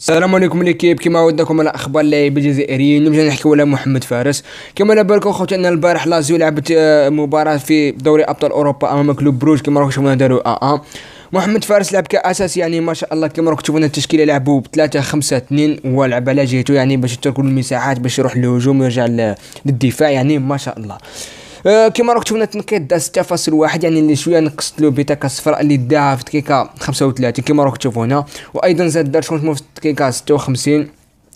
السلام عليكم ليكيب كيما عودناكم على اخبار اللاعبين الجزائريين نبدا نحكيو على محمد فارس كما على بالكم خوتي ان البارح لازيو لعبت آه، مباراه في دوري ابطال اوروبا امام كلوب بروج كيما راكم دارو داروا اه اه محمد فارس لعب كاساس يعني ما شاء الله كيما راكم تشوفون التشكيله لعبوا ب 3 5 2 ولعب على جهته يعني باش يتركوا المساحات باش يروح للهجوم ويرجع للدفاع يعني ما شاء الله أه، كما راك شفنا التنقيط دار 6.1 يعني اللي شويه نقصت له بيتا كصفر اللي داها في الدقيقه 35 كما راك تشوفوا هنا وايضا زاد دار شونجمون في الدقيقه 56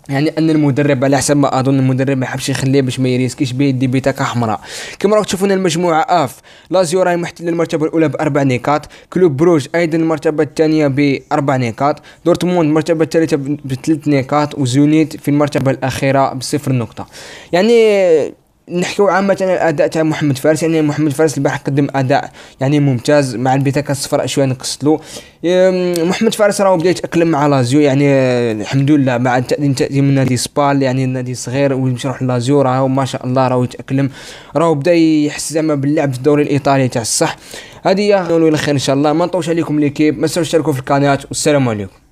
يعني ان المدرب على حسب ما اظن المدرب ما حبش يخليه باش ما يريسكيش به يدي بطاقه حمراء كما راك تشوفون المجموعه اف لازيو راهي محتله المرتبه الاولى باربع نقاط كلوب بروج ايضا المرتبه الثانيه باربع نقاط دورتموند المرتبه الثالثه بثلاث نقاط وزونيت في المرتبه الاخيره بصفر نقطه يعني نحكيو عامة الأداء تاع محمد فارس يعني محمد فارس البارح قدم أداء يعني ممتاز مع البطاقة الصفراء شوية نقصت له محمد فارس راهو بدا يتأقلم مع لازيو يعني الحمد لله مع تأديم تأديم من نادي سبال يعني نادي صغير ويمشي يروح لازيو راهو ما شاء الله راهو يتأقلم راهو بدا يحس زعما باللعب في الدوري الإيطالي تاع الصح هذه هي نقولوا الخير إن شاء الله ما نطوش عليكم ليكيب ما تنساوش تشاركوا في القناة والسلام عليكم